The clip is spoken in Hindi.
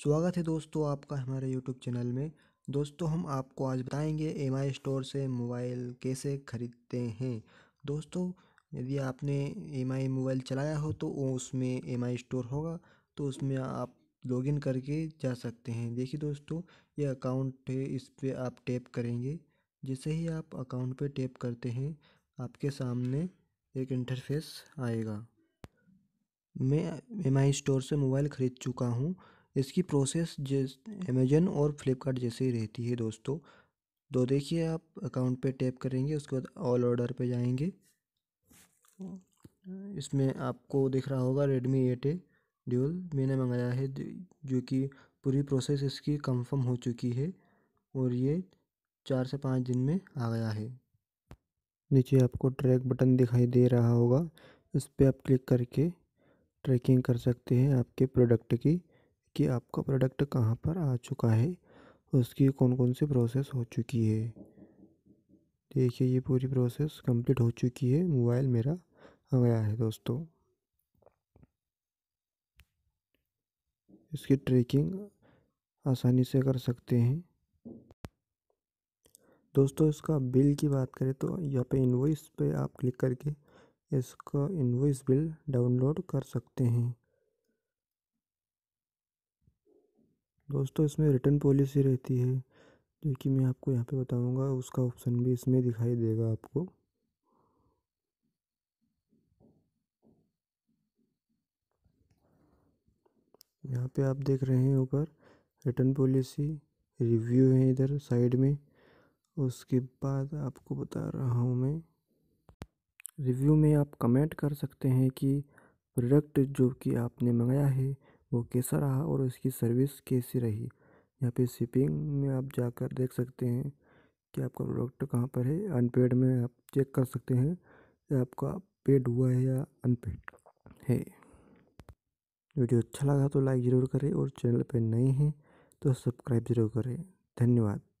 स्वागत है दोस्तों आपका हमारे यूट्यूब चैनल में दोस्तों हम आपको आज बताएंगे एम आई स्टोर से मोबाइल कैसे ख़रीदते हैं दोस्तों यदि आपने एम आई मोबाइल चलाया हो तो उसमें एम आई स्टोर होगा तो उसमें आप लॉगिन करके जा सकते हैं देखिए दोस्तों ये अकाउंट है इस पर आप टैप करेंगे जैसे ही आप अकाउंट पर टैप करते हैं आपके सामने एक इंटरफेस आएगा मैं एम आई स्टोर से मोबाइल ख़रीद चुका हूँ इसकी प्रोसेस जिस अमेजन और फ्लिपकार्ट जैसे ही रहती है दोस्तों तो देखिए आप अकाउंट पे टैप करेंगे उसके बाद ऑल ऑर्डर पे जाएंगे इसमें आपको दिख रहा होगा रेडमी एट ए ड्यूल मैंने मंगाया है जो कि पूरी प्रोसेस इसकी कंफर्म हो चुकी है और ये चार से पाँच दिन में आ गया है नीचे आपको ट्रैक बटन दिखाई दे रहा होगा इस पर आप क्लिक करके ट्रैकिंग कर सकते हैं आपके प्रोडक्ट की कि आपका प्रोडक्ट कहाँ पर आ चुका है उसकी कौन कौन सी प्रोसेस हो चुकी है देखिए ये पूरी प्रोसेस कंप्लीट हो चुकी है मोबाइल मेरा आ गया है दोस्तों इसकी ट्रैकिंग आसानी से कर सकते हैं दोस्तों इसका बिल की बात करें तो यहाँ पे इनवॉइस पे आप क्लिक करके इसका इनवॉइस बिल डाउनलोड कर सकते हैं दोस्तों इसमें रिटर्न पॉलिसी रहती है जो कि मैं आपको यहाँ पे बताऊँगा उसका ऑप्शन भी इसमें दिखाई देगा आपको यहाँ पे आप देख रहे हैं ऊपर रिटर्न पॉलिसी रिव्यू है इधर साइड में उसके बाद आपको बता रहा हूँ मैं रिव्यू में आप कमेंट कर सकते हैं कि प्रोडक्ट जो कि आपने मंगाया है वो कैसा रहा और इसकी सर्विस कैसी रही यहाँ पे शिपिंग में आप जाकर देख सकते हैं कि आपका प्रोडक्ट कहाँ पर है अनपेड में आप चेक कर सकते हैं कि आपका पेड हुआ है या अनपेड है वीडियो अच्छा लगा तो लाइक ज़रूर करें और चैनल पर नए हैं तो सब्सक्राइब ज़रूर करें धन्यवाद